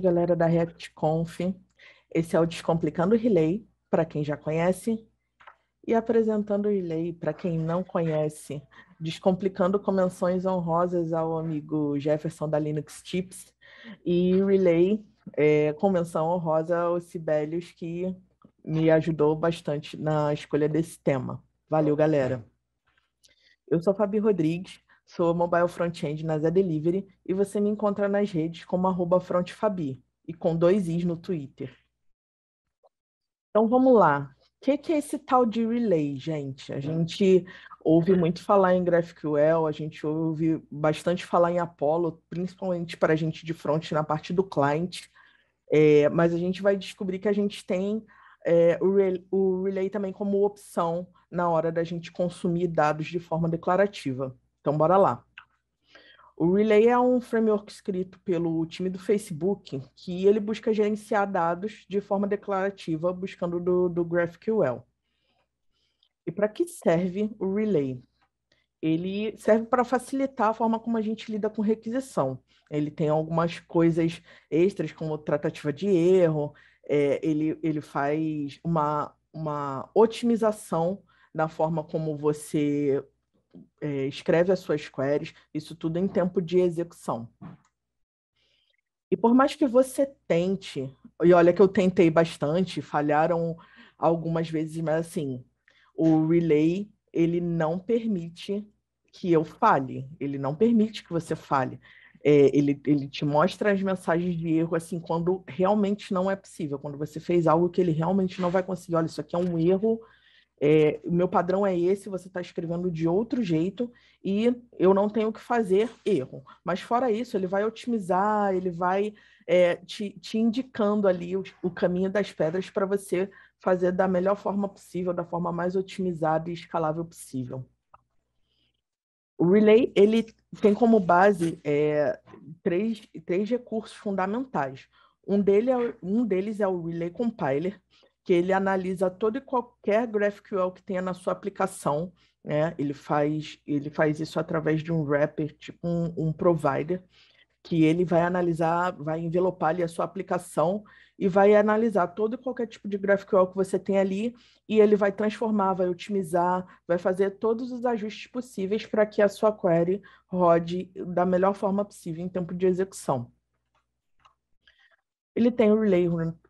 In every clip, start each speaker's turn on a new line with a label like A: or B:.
A: galera da ReactConf. Esse é o Descomplicando Relay, para quem já conhece, e apresentando o Relay, para quem não conhece, descomplicando convenções honrosas ao amigo Jefferson da Linux Tips e Relay, é, convenção honrosa ao Sibelius, que me ajudou bastante na escolha desse tema. Valeu, galera. Eu sou Fabi Rodrigues, Sou mobile front-end na Zé Delivery e você me encontra nas redes como frontfabi e com dois i's no Twitter. Então vamos lá. O que, que, é esse tal de relay, gente? A gente ouve muito falar em GraphQL, a gente ouve bastante falar em Apollo, principalmente para a gente de front na parte do client, é, mas a gente vai descobrir que a gente tem é, o, relay, o relay também como opção na hora da gente consumir dados de forma declarativa. Então, bora lá. O Relay é um framework escrito pelo time do Facebook que ele busca gerenciar dados de forma declarativa, buscando do, do GraphQL. E para que serve o Relay? Ele serve para facilitar a forma como a gente lida com requisição. Ele tem algumas coisas extras, como tratativa de erro, é, ele, ele faz uma, uma otimização na forma como você é, escreve as suas queries, isso tudo em tempo de execução. E por mais que você tente, e olha que eu tentei bastante, falharam algumas vezes, mas assim, o relay ele não permite que eu fale, ele não permite que você fale. É, ele, ele te mostra as mensagens de erro assim quando realmente não é possível, quando você fez algo que ele realmente não vai conseguir. Olha, isso aqui é um erro é, meu padrão é esse, você está escrevendo de outro jeito e eu não tenho que fazer erro. Mas fora isso, ele vai otimizar, ele vai é, te, te, indicando ali o, o caminho das pedras para você fazer da melhor forma possível, da forma mais otimizada e escalável possível. O Relay, ele tem como base é, três, três recursos fundamentais. Um, dele é, um deles é o Relay Compiler, que ele analisa todo e qualquer GraphQL que tenha na sua aplicação, né? Ele faz, ele faz isso através de um wrapper, tipo um, um provider, que ele vai analisar, vai envelopar ali a sua aplicação e vai analisar todo e qualquer tipo de GraphQL que você tem ali e ele vai transformar, vai otimizar, vai fazer todos os ajustes possíveis para que a sua query rode da melhor forma possível em tempo de execução. Ele tem o Relay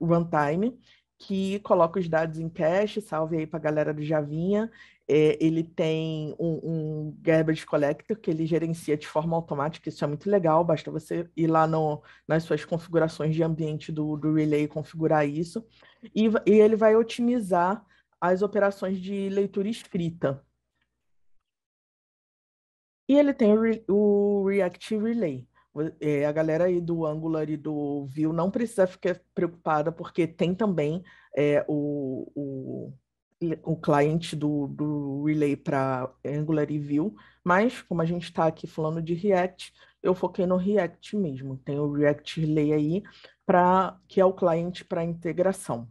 A: Runtime, que coloca os dados em cache, salve aí para a galera do Javinha. É, ele tem um, um, garbage collector que ele gerencia de forma automática, isso é muito legal, basta você ir lá no, nas suas configurações de ambiente do, do relay e configurar isso. E, e ele vai otimizar as operações de leitura escrita. E ele tem o, Re o Reactive Relay, é, a galera aí do Angular e do Vue não precisa ficar preocupada, porque tem também é, o, o, o cliente do, do Relay para Angular e Vue, mas como a gente está aqui falando de React, eu foquei no React mesmo. Tem o React Relay aí, pra, que é o cliente para integração.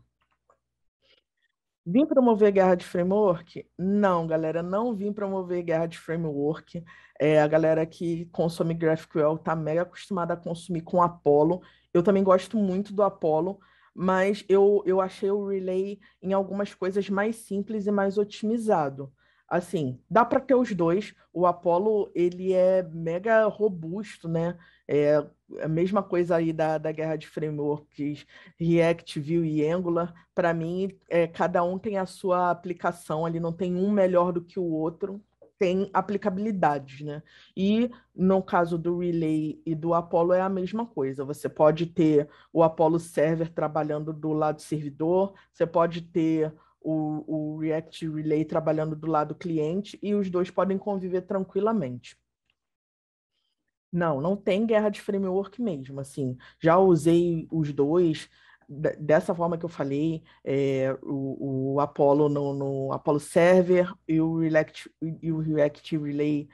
A: Vim promover guerra de framework? Não, galera, não vim promover guerra de framework. É, a galera que consome GraphQL está mega acostumada a consumir com Apollo. Eu também gosto muito do Apollo, mas eu, eu achei o Relay em algumas coisas mais simples e mais otimizado assim, dá para ter os dois. O Apollo ele é mega robusto, né? É, é a mesma coisa aí da, da guerra de frameworks React, Vue e Angular. Para mim, é, cada um tem a sua aplicação ali, não tem um melhor do que o outro. Tem aplicabilidade né? E no caso do Relay e do Apollo é a mesma coisa. Você pode ter o Apollo Server trabalhando do lado servidor, você pode ter o, o React Relay trabalhando do lado cliente e os dois podem conviver tranquilamente. Não, não tem guerra de framework mesmo, assim. Já usei os dois dessa forma que eu falei, é, o, o Apollo no, no, Apollo Server e o React, e o React Relay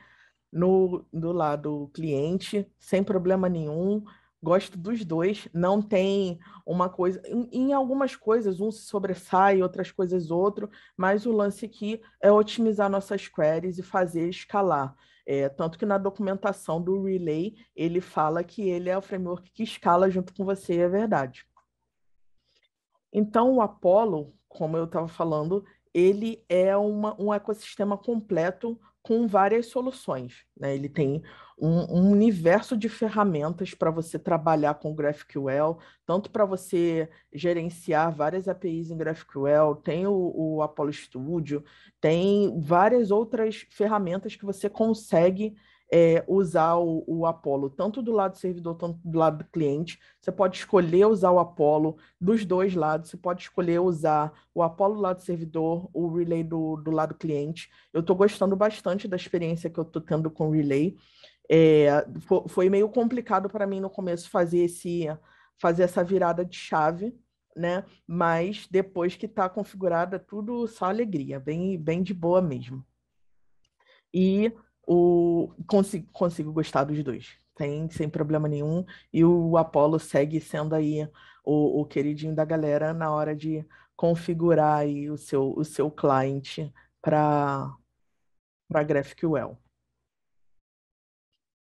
A: no, do lado cliente, sem problema nenhum gosto dos dois, não tem uma coisa. Em, em, algumas coisas, um se sobressai, outras coisas outro, mas o lance aqui é otimizar nossas queries e fazer escalar. É, tanto que na documentação do Relay, ele fala que ele é o framework que escala junto com você, é verdade. Então, o Apollo, como eu estava falando, ele é uma, um ecossistema completo com várias soluções. Né? Ele tem um, um universo de ferramentas para você trabalhar com GraphQL, tanto para você gerenciar várias APIs em GraphQL, tem o, o Apollo Studio, tem várias outras ferramentas que você consegue é, usar o, o Apollo, tanto do lado do servidor, tanto do lado do cliente. Você pode escolher usar o Apollo dos dois lados, você pode escolher usar o Apollo do lado do servidor, o Relay do, do lado do cliente. Eu estou gostando bastante da experiência que eu estou tendo com o Relay. É, foi meio complicado para mim no começo fazer esse fazer essa virada de chave, né? Mas depois que está configurada tudo só alegria, bem bem de boa mesmo. E o consigo, consigo gostar dos dois, tem sem problema nenhum. E o Apollo segue sendo aí o, o queridinho da galera na hora de configurar aí o seu o seu cliente para para GraphQL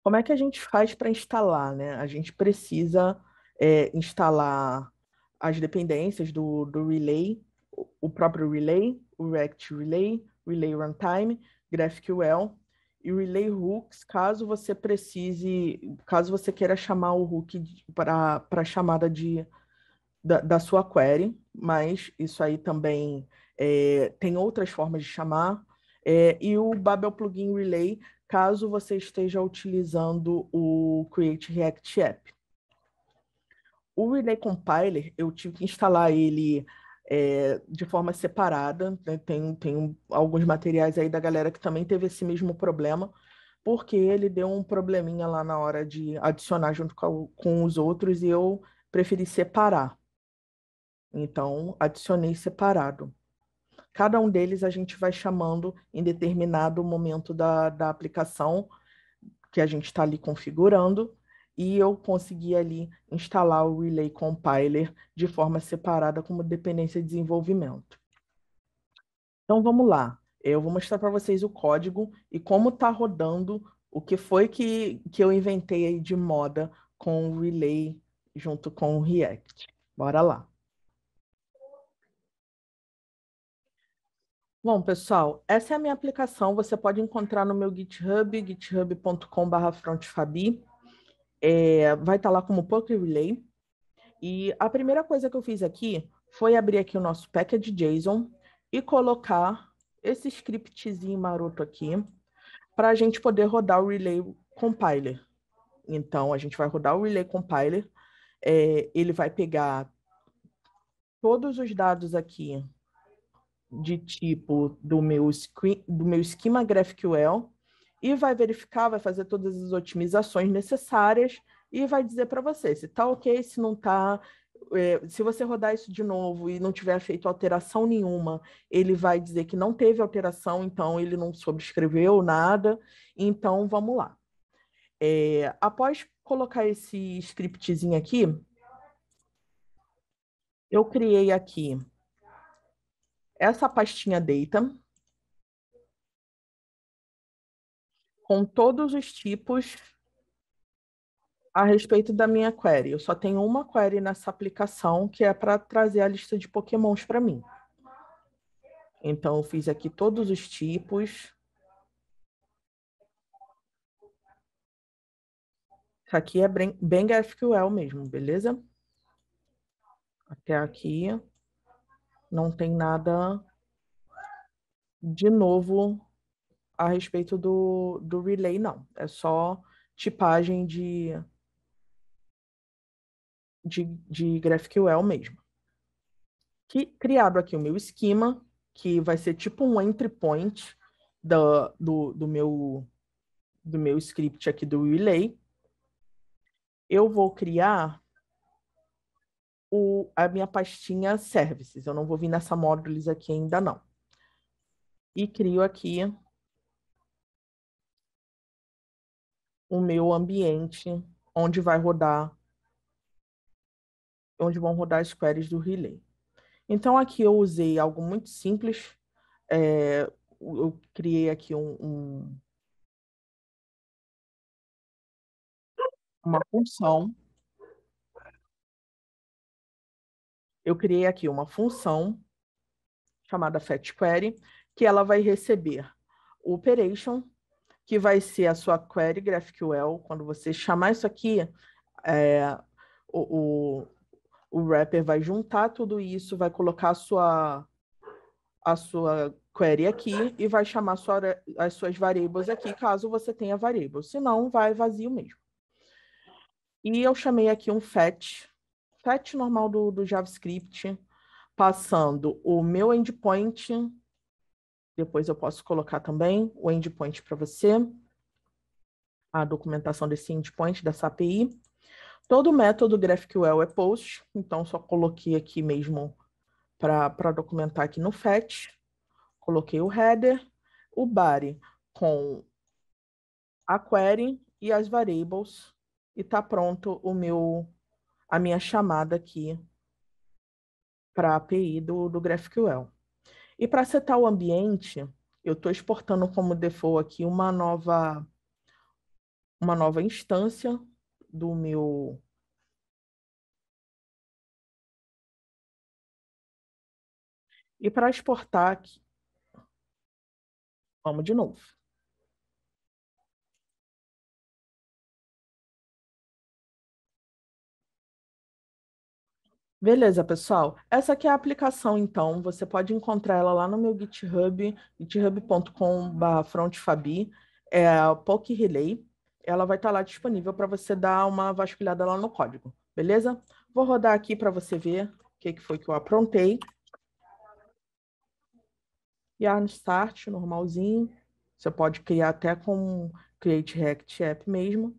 A: como é que a gente faz para instalar, né? A gente precisa é, instalar as dependências do, do relay, o próprio relay, o React Relay, Relay Runtime, GraphQL e Relay Hooks, caso você precise, caso você queira chamar o hook para a chamada de, da, da, sua query, mas isso aí também é, tem outras formas de chamar. É, e o Babel Plugin Relay caso você esteja utilizando o Create React App. O Relay Compiler, eu tive que instalar ele é, de forma separada, né? tem, tem alguns materiais aí da galera que também teve esse mesmo problema, porque ele deu um probleminha lá na hora de adicionar junto com, com os outros e eu preferi separar. Então, adicionei separado. Cada um deles a gente vai chamando em determinado momento da, da aplicação que a gente está ali configurando, e eu consegui ali instalar o Relay Compiler de forma separada como dependência de desenvolvimento. Então vamos lá, eu vou mostrar para vocês o código e como está rodando, o que foi que, que eu inventei aí de moda com o Relay junto com o React. Bora lá. Bom, pessoal, essa é a minha aplicação. Você pode encontrar no meu GitHub, github.com/frontfabi. É, vai estar tá lá como Poker Relay. E a primeira coisa que eu fiz aqui foi abrir aqui o nosso package JSON e colocar esse scriptzinho maroto aqui para a gente poder rodar o Relay Compiler. Então, a gente vai rodar o Relay Compiler. É, ele vai pegar todos os dados aqui de tipo do meu, do meu esquema GraphQL e vai verificar, vai fazer todas as otimizações necessárias e vai dizer para você se está ok, se não está. É, se você rodar isso de novo e não tiver feito alteração nenhuma, ele vai dizer que não teve alteração, então ele não sobrescreveu nada. Então vamos lá. É, após colocar esse scriptzinho aqui, eu criei aqui essa
B: pastinha data com todos
A: os tipos a respeito da minha query. Eu só tenho uma query nessa aplicação que é para trazer a lista de pokémons para mim. Então, eu fiz aqui todos os tipos. Isso aqui é bem GraphQL mesmo, beleza? Até aqui. Não tem nada de novo a respeito do, do relay, não. É só tipagem de, de, de GraphQL mesmo. Que, criado aqui o meu esquema, que vai ser tipo um entry point do, do, do, meu, do meu script aqui do relay. Eu vou criar o, a minha pastinha services. Eu não vou vir nessa modules aqui ainda não. E crio aqui o meu ambiente onde vai rodar, onde vão rodar as queries do Relay. Então aqui eu usei algo muito simples. É, eu criei aqui um, um
B: uma função
A: eu criei aqui uma função chamada fetch query, que ela vai receber o operation, que vai ser a sua query GraphQL. Quando você chamar isso aqui, é, o, o, o wrapper vai juntar tudo isso, vai colocar a sua, a sua query aqui e vai chamar sua, as suas variables aqui, caso você tenha variables. Se não, vai vazio mesmo. E eu chamei aqui um fetch patch normal do, do JavaScript, passando o meu endpoint, depois eu posso colocar também o endpoint para você, a documentação desse endpoint, dessa API. Todo o método GraphQL é post, então só coloquei aqui mesmo para documentar aqui no fetch. Coloquei o header, o body com a query e as variables e está pronto o meu a minha chamada aqui para a API do, do GraphQL. E para setar o ambiente, eu estou exportando como default aqui uma nova, uma nova instância do meu
B: E para exportar aqui, vamos de novo.
A: Beleza, pessoal. Essa aqui é a aplicação, então. Você pode encontrar ela lá no meu GitHub, github.com/frontfabi, é Relay. Ela vai estar lá disponível para você dar uma vasculhada lá no código, beleza? Vou rodar aqui para você ver o que, que foi que eu aprontei. Yarn Start, normalzinho. Você pode criar até com Create React App mesmo.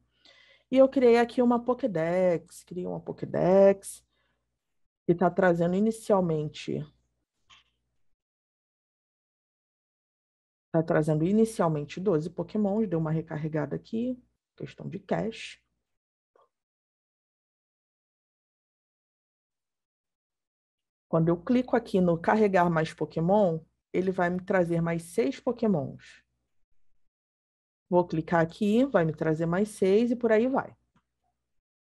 A: E eu criei aqui uma Pokédex, criei uma Pokédex que está trazendo inicialmente
B: está trazendo inicialmente 12 pokémons, deu uma recarregada aqui, questão de cache.
A: Quando eu clico aqui no carregar mais pokémon, ele vai me trazer mais seis pokémons. Vou clicar aqui, vai me trazer mais seis e por aí vai.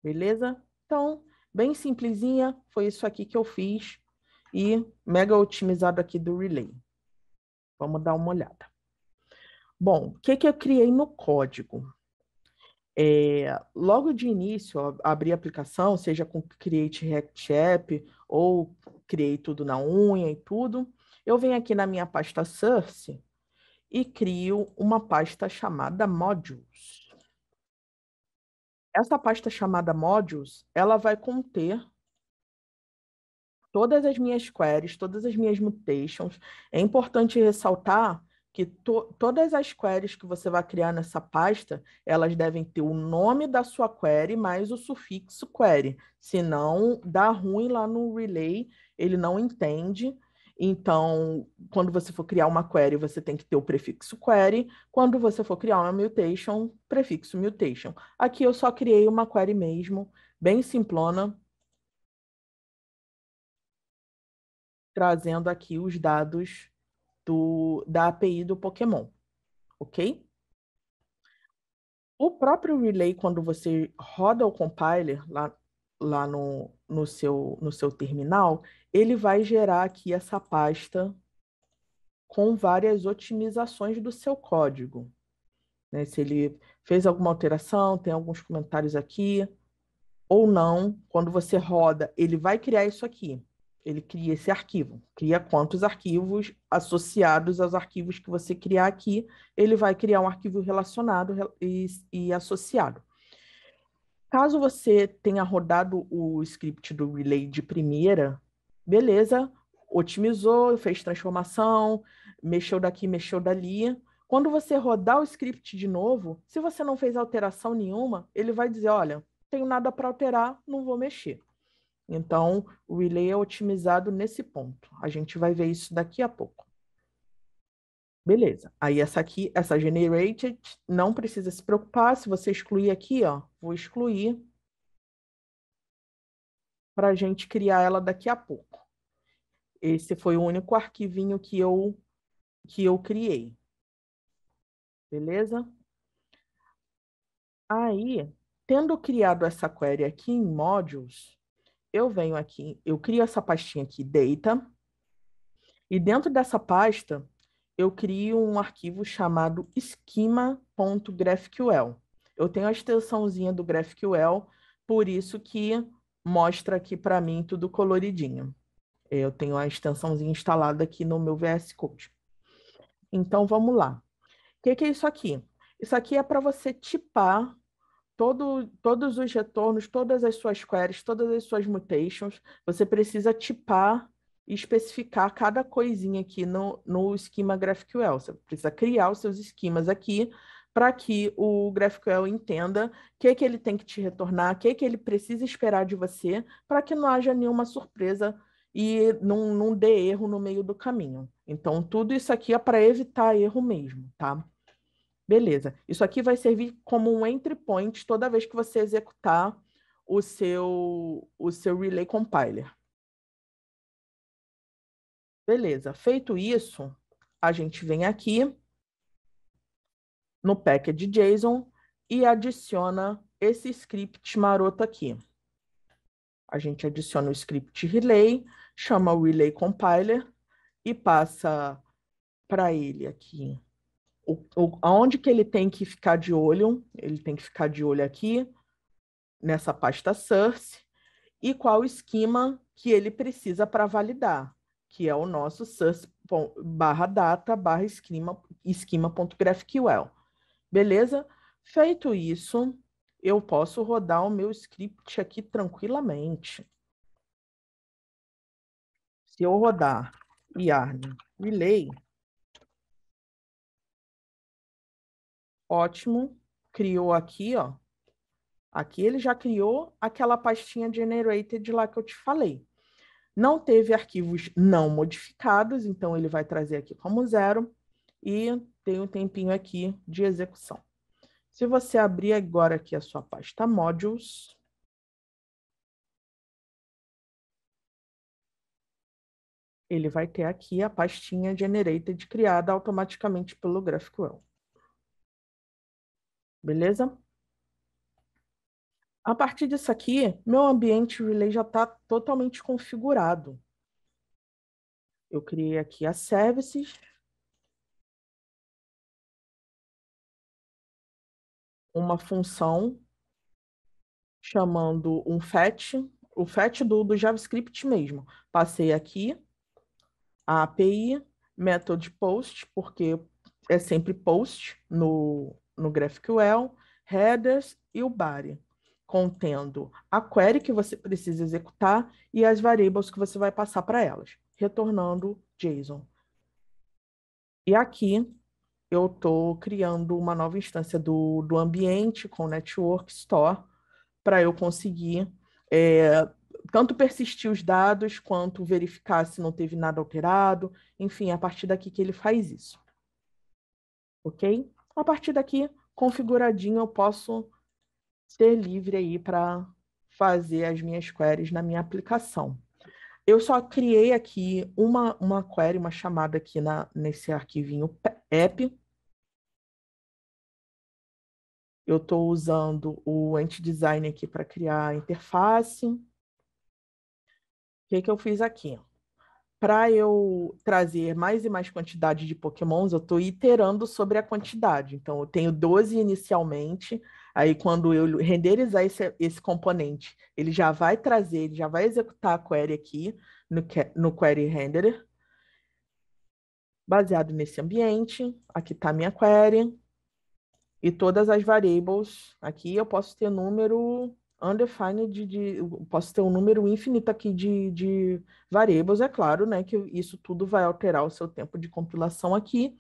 A: Beleza? Então, bem simplesinha, foi isso aqui que eu fiz e mega otimizado aqui do Relay. Vamos dar uma olhada. Bom, o que, que eu criei no código? É, logo de início, ó, abri a aplicação, seja com Create React App ou criei tudo na unha e tudo, eu venho aqui na minha pasta Source e crio uma pasta chamada Modules. Essa pasta chamada modules, ela vai conter todas as minhas queries, todas as minhas mutations. É importante ressaltar que to todas as queries que você vai criar nessa pasta, elas devem ter o nome da sua query mais o sufixo query, senão dá ruim lá no relay, ele não entende então, quando você for criar uma query, você tem que ter o prefixo query. Quando você for criar uma mutation, prefixo mutation. Aqui eu só criei uma query mesmo, bem simplona, trazendo aqui os dados do, da API do Pokémon, ok? O próprio relay, quando você roda o compiler lá, lá no, no, seu, no seu terminal, ele vai gerar aqui essa pasta com várias otimizações do seu código. Né? Se ele fez alguma alteração, tem alguns comentários aqui, ou não, quando você roda, ele vai criar isso aqui. Ele cria esse arquivo. Cria quantos arquivos associados aos arquivos que você criar aqui. Ele vai criar um arquivo relacionado e, e associado. Caso você tenha rodado o script do Relay de primeira, Beleza, otimizou, fez transformação, mexeu daqui, mexeu dali. Quando você rodar o script de novo, se você não fez alteração nenhuma, ele vai dizer, olha, tenho nada para alterar, não vou mexer. Então, o relay é otimizado nesse ponto. A gente vai ver isso daqui a pouco. Beleza. Aí essa aqui, essa generated, não precisa se preocupar. Se você excluir aqui, ó, vou excluir, para a gente criar ela daqui a pouco. Esse foi o único arquivinho que eu, que eu criei. Beleza? Aí, tendo criado essa query aqui em Modules, eu venho aqui, eu crio essa pastinha aqui, Data, e dentro dessa pasta, eu crio um arquivo chamado schema.graphql. Eu tenho a extensãozinha do GraphQL, por isso que mostra aqui para mim tudo coloridinho. Eu tenho a extensãozinha instalada aqui no meu VS Code. Então, vamos lá. O que, que é isso aqui? Isso aqui é para você tipar todo, todos os retornos, todas as suas queries, todas as suas mutations. Você precisa tipar e especificar cada coisinha aqui no, no esquema GraphQL. Você precisa criar os seus esquemas aqui para que o GraphQL entenda o que, é que ele tem que te retornar, o que, é que ele precisa esperar de você, para que não haja nenhuma surpresa e não, não dê erro no meio do caminho. Então, tudo isso aqui é para evitar erro mesmo, tá? Beleza. Isso aqui vai servir como um entry point toda vez que você executar o seu, o seu Relay Compiler. Beleza. Feito isso, a gente vem aqui no package JSON e adiciona esse script maroto aqui. A gente adiciona o script relay, chama o relay compiler e passa para ele aqui o, o, aonde que ele tem que ficar de olho, ele tem que ficar de olho aqui, nessa pasta source, e qual esquema que ele precisa para validar, que é o nosso source barra data barra esquema, esquema.graphql. Beleza? Feito isso, eu posso rodar o meu script aqui tranquilamente. Se eu rodar yarn relay,
B: ótimo, criou
A: aqui, ó. Aqui ele já criou aquela pastinha generated lá que eu te falei. Não teve arquivos não modificados, então ele vai trazer aqui como zero e tem um tempinho aqui de execução. Se você abrir agora aqui a sua pasta modules,
B: ele vai ter aqui a pastinha generated
A: criada automaticamente pelo GraphQL. Beleza? A partir disso aqui, meu ambiente Relay já está totalmente configurado. Eu criei aqui as services, uma função chamando um fetch, o fetch do, do JavaScript mesmo. Passei aqui a API method post, porque é sempre post no, no GraphQL, headers e o body, contendo a query que você precisa executar e as variables que você vai passar para elas, retornando JSON. E aqui eu estou criando uma nova instância do, do ambiente com o Network Store para eu conseguir é, tanto persistir os dados quanto verificar se não teve nada alterado. Enfim, é a partir daqui que ele faz isso. Ok? A partir daqui, configuradinho, eu posso ser livre aí para fazer as minhas queries na minha aplicação. Eu só criei aqui uma, uma query, uma chamada aqui na,
B: nesse arquivinho app, eu
A: estou usando o anti-design aqui para criar a interface. O que, que eu fiz aqui? Para eu trazer mais e mais quantidade de pokémons, eu estou iterando sobre a quantidade. Então, eu tenho 12 inicialmente. Aí, quando eu renderizar esse, esse componente, ele já vai trazer, ele já vai executar a query aqui no, no query renderer. Baseado nesse ambiente, aqui está a minha query e todas as variables aqui eu posso ter número undefined, de, posso ter um número infinito aqui de, de variables, é claro, né? Que isso tudo vai alterar o seu tempo de compilação aqui,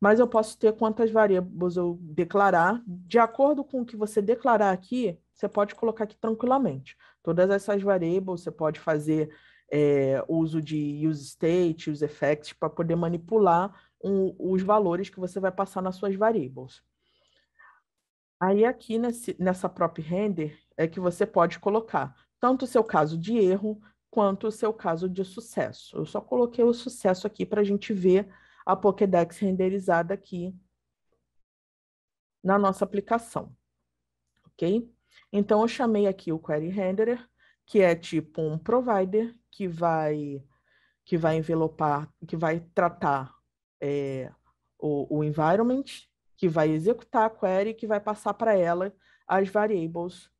A: mas eu posso ter quantas variables eu declarar. De acordo com o que você declarar aqui, você pode colocar aqui tranquilamente. Todas essas variables você pode fazer é, uso de use state, use effects, para poder manipular um, os valores que você vai passar nas suas variables. Aí aqui nesse, nessa prop render é que você pode colocar tanto o seu caso de erro quanto o seu caso de sucesso. Eu só coloquei o sucesso aqui para a gente ver a Pokédex renderizada aqui na nossa aplicação, ok? Então eu chamei aqui o Query Renderer, que é tipo um provider que vai que vai envelopar, que vai tratar é, o, o environment que vai executar a query que vai passar para ela as variables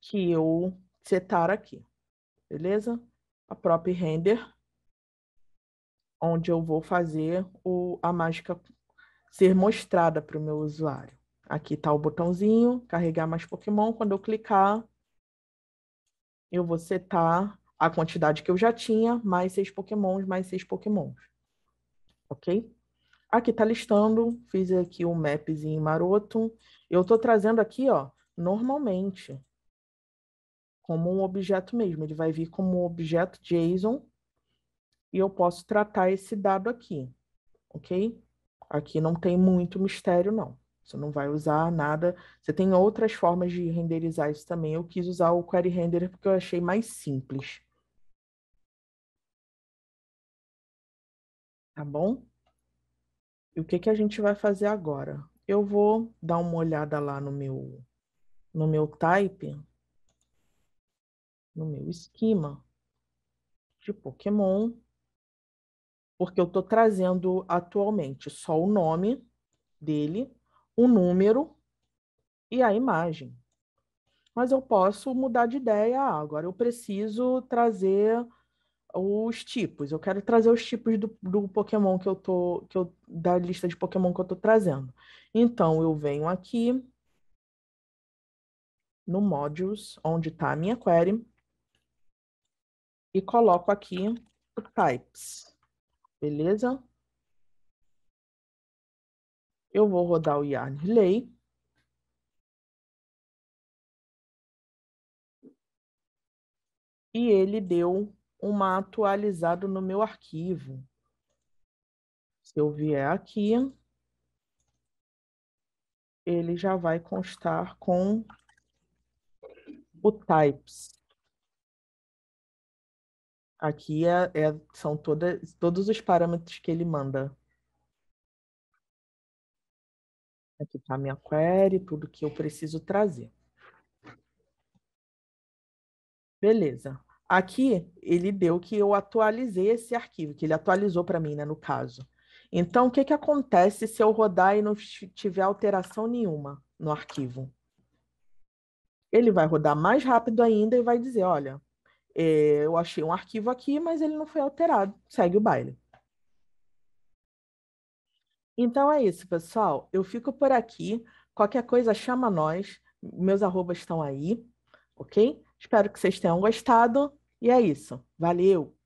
A: que eu setar aqui. Beleza? A própria render, onde eu vou fazer o, a mágica ser mostrada para o meu usuário. Aqui está o botãozinho, carregar mais Pokémon. Quando eu clicar, eu vou setar a quantidade que eu já tinha, mais seis Pokémons, mais seis Pokémons. Ok? Aqui está listando, fiz aqui um mapzinho maroto. Eu estou trazendo aqui, ó, normalmente, como um objeto mesmo. Ele vai vir como objeto JSON e eu posso tratar esse dado aqui, ok? Aqui não tem muito mistério, não. Você não vai usar nada. Você tem outras formas de renderizar isso também. Eu quis usar o Query render porque eu achei mais simples. Tá bom? E o que, que a gente vai fazer agora? Eu vou dar uma olhada lá no meu, no meu type, no meu esquema de Pokémon, porque eu estou trazendo atualmente só o nome dele, o número e a imagem. Mas eu posso mudar de ideia ah, agora. Eu preciso trazer os tipos. Eu quero trazer os tipos do, do Pokémon que eu tô, que eu, da lista de Pokémon que eu tô trazendo. Então, eu venho aqui no modules, onde está a minha query,
B: e coloco aqui o types, beleza? Eu vou rodar o yarn relay. E
A: ele deu uma atualizada no meu arquivo. Se eu vier aqui, ele já vai
B: constar
A: com o types. Aqui é, é, são todos os parâmetros que ele manda.
B: Aqui está a minha query, tudo que eu
A: preciso trazer. Beleza. Aqui ele deu que eu atualizei esse arquivo, que ele atualizou para mim, né, no caso. Então, o que, que acontece se eu rodar e não tiver alteração nenhuma no arquivo? Ele vai rodar mais rápido ainda e vai dizer, olha, é, eu achei um arquivo aqui, mas ele não foi alterado, segue o baile. Então é isso, pessoal. Eu fico por aqui. Qualquer coisa, chama nós. Meus arrobas estão aí, ok? Espero que vocês tenham gostado.
B: E é isso. Valeu!